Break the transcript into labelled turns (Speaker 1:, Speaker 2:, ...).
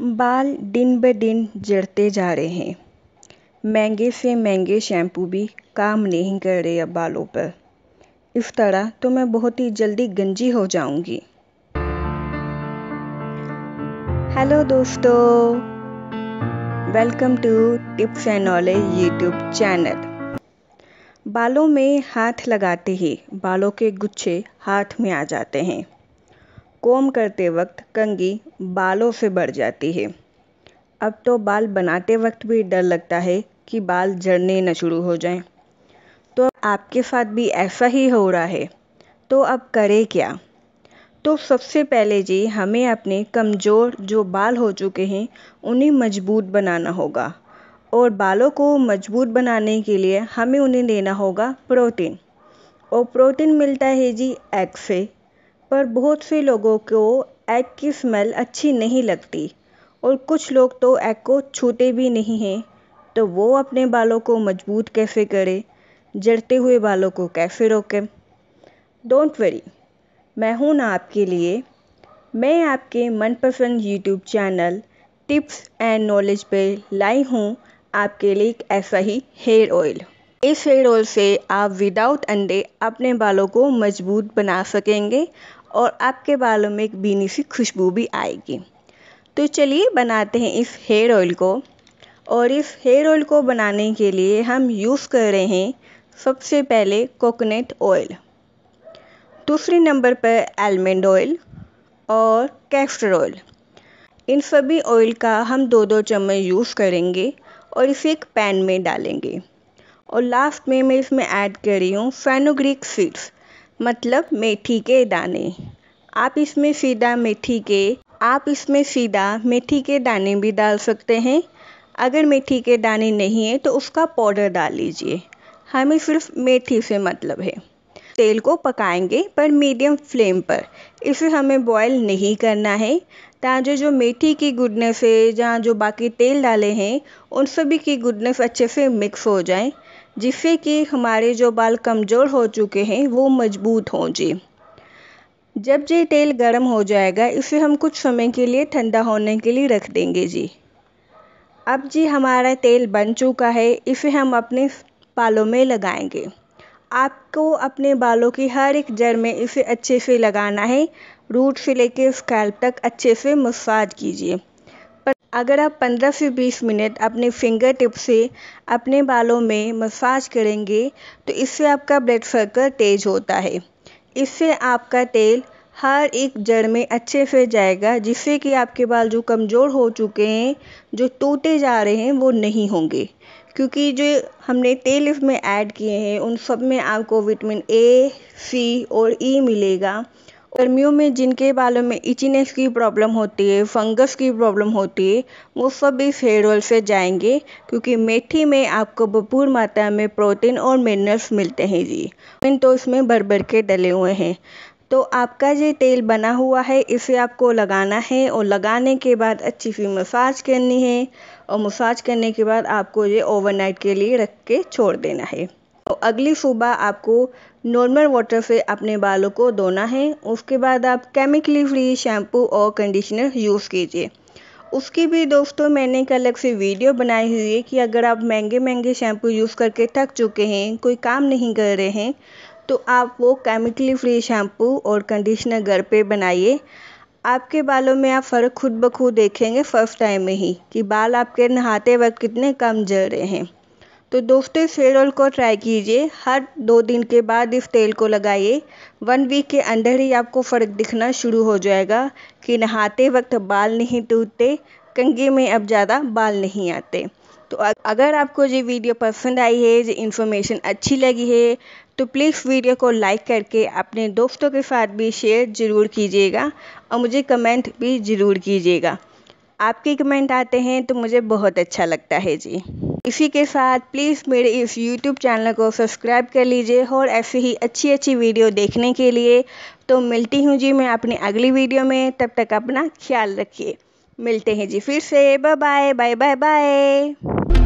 Speaker 1: बाल दिन ब दिन जड़ते जा रहे हैं महंगे से महंगे शैम्पू भी काम नहीं कर रहे अब बालों पर इस तरह तो मैं बहुत ही जल्दी गंजी हो जाऊंगी हेलो दोस्तों welcome to Tips and Knowledge YouTube channel बालों में हाथ लगाते ही बालों के गुच्छे हाथ में आ जाते हैं कोम करते वक्त कंगी बालों से बढ़ जाती है अब तो बाल बनाते वक्त भी डर लगता है कि बाल झड़ने न शुरू हो जाएं। तो आपके साथ भी ऐसा ही हो रहा है तो अब करें क्या तो सबसे पहले जी हमें अपने कमज़ोर जो बाल हो चुके हैं उन्हें मजबूत बनाना होगा और बालों को मजबूत बनाने के लिए हमें उन्हें लेना होगा प्रोटीन और प्रोटीन मिलता है जी एग से पर बहुत से लोगों को एग की स्मेल अच्छी नहीं लगती और कुछ लोग तो एग को छूते भी नहीं हैं तो वो अपने बालों को मजबूत कैसे करें जड़ते हुए बालों को कैसे रोकें डोंट वरी मैं हूँ ना आपके लिए मैं आपके मनपसंद YouTube channel Tips and Knowledge पे लाई हूँ आपके लिए एक ऐसा ही हेयर ऑयल इस हेयर ऑयल से आप विदाउट अंडे अपने बालों को मजबूत बना सकेंगे और आपके बालों में एक बीनी सी खुशबू भी आएगी तो चलिए बनाते हैं इस हेयर ऑयल को और इस हेयर ऑयल को बनाने के लिए हम यूज़ कर रहे हैं सबसे पहले कोकोनट ऑयल दूसरे नंबर पर आलमंड ऑयल और कैस्टर ऑयल इन सभी ऑयल का हम दो दो चम्मच यूज़ करेंगे और इसे एक पैन में डालेंगे और लास्ट में मैं इसमें ऐड कर रही हूँ फैनोग्रिक सीड्स मतलब मेथी के दाने आप इसमें सीधा मेथी के आप इसमें सीधा मेथी के दाने भी डाल सकते हैं अगर मेथी के दाने नहीं है तो उसका पाउडर डाल लीजिए हमें सिर्फ मेथी से मतलब है तेल को पकाएंगे पर मीडियम फ्लेम पर इसे हमें बॉयल नहीं करना है ताकि जो मेथी की गुडनेस है जहाँ जो बाकी तेल डाले हैं उन सभी की गुडनेस अच्छे से मिक्स हो जाए जिससे कि हमारे जो बाल कमज़ोर हो चुके हैं वो मज़बूत हों जी जब ये तेल गर्म हो जाएगा इसे हम कुछ समय के लिए ठंडा होने के लिए रख देंगे जी अब जी हमारा तेल बन चुका है इसे हम अपने बालों में लगाएंगे आपको अपने बालों की हर एक जड़ में इसे अच्छे से लगाना है रूट से लेके स्कैल्प तक अच्छे से मसाज कीजिए अगर आप 15 से 20 मिनट अपने फिंगर टिप से अपने बालों में मसाज करेंगे तो इससे आपका ब्लड सर्कल तेज होता है इससे आपका तेल हर एक जड़ में अच्छे से जाएगा जिससे कि आपके बाल जो कमज़ोर हो चुके हैं जो टूटे जा रहे हैं वो नहीं होंगे क्योंकि जो हमने तेल इसमें ऐड किए हैं उन सब में आपको विटामिन ए सी और ई e मिलेगा गर्मियों में जिनके बालों में इचिनेस की प्रॉब्लम होती है फंगस की प्रॉब्लम होती है वो सब इस हेयर ऑयल से जाएंगे क्योंकि मेथी में आपको भरपूर मात्रा में प्रोटीन और मिनरल्स मिलते हैं जी तो इसमें भर के डले हुए हैं तो आपका ये तेल बना हुआ है इसे आपको लगाना है और लगाने के बाद अच्छी सी मसाज करनी है और मसाज करने के बाद आपको ये ओवरनाइट के लिए रख के छोड़ देना है और तो अगली सुबह आपको नॉर्मल वाटर से अपने बालों को धोना है उसके बाद आप केमिकली फ्री शैम्पू और कंडीशनर यूज़ कीजिए उसकी भी दोस्तों मैंने एक अलग से वीडियो बनाई हुई है कि अगर आप महंगे महंगे शैम्पू यूज़ करके थक चुके हैं कोई काम नहीं कर रहे हैं तो आप वो केमिकली फ्री शैम्पू और कंडीशनर घर पे बनाइए आपके बालों में आप फ़र्क खुद ब खुद देखेंगे फर्स्ट टाइम में ही कि बाल आपके नहाते वक्त कितने कम जल रहे हैं तो दोस्तों इस हेयर ऑयल को ट्राई कीजिए हर दो दिन के बाद इस तेल को लगाइए वन वीक के अंदर ही आपको फ़र्क दिखना शुरू हो जाएगा कि नहाते वक्त बाल नहीं टूटते कंगे में अब ज़्यादा बाल नहीं आते तो अगर आपको ये वीडियो पसंद आई है ये इन्फॉर्मेशन अच्छी लगी है तो प्लीज़ वीडियो को लाइक करके अपने दोस्तों के साथ भी शेयर ज़रूर कीजिएगा और मुझे कमेंट भी ज़रूर कीजिएगा आपके कमेंट आते हैं तो मुझे बहुत अच्छा लगता है जी इसी के साथ प्लीज़ मेरे इस यूट्यूब चैनल को सब्सक्राइब कर लीजिए और ऐसी ही अच्छी अच्छी वीडियो देखने के लिए तो मिलती हूँ जी मैं अपनी अगली वीडियो में तब तक अपना ख्याल रखिए मिलते हैं जी फिर से bye bye bye bye bye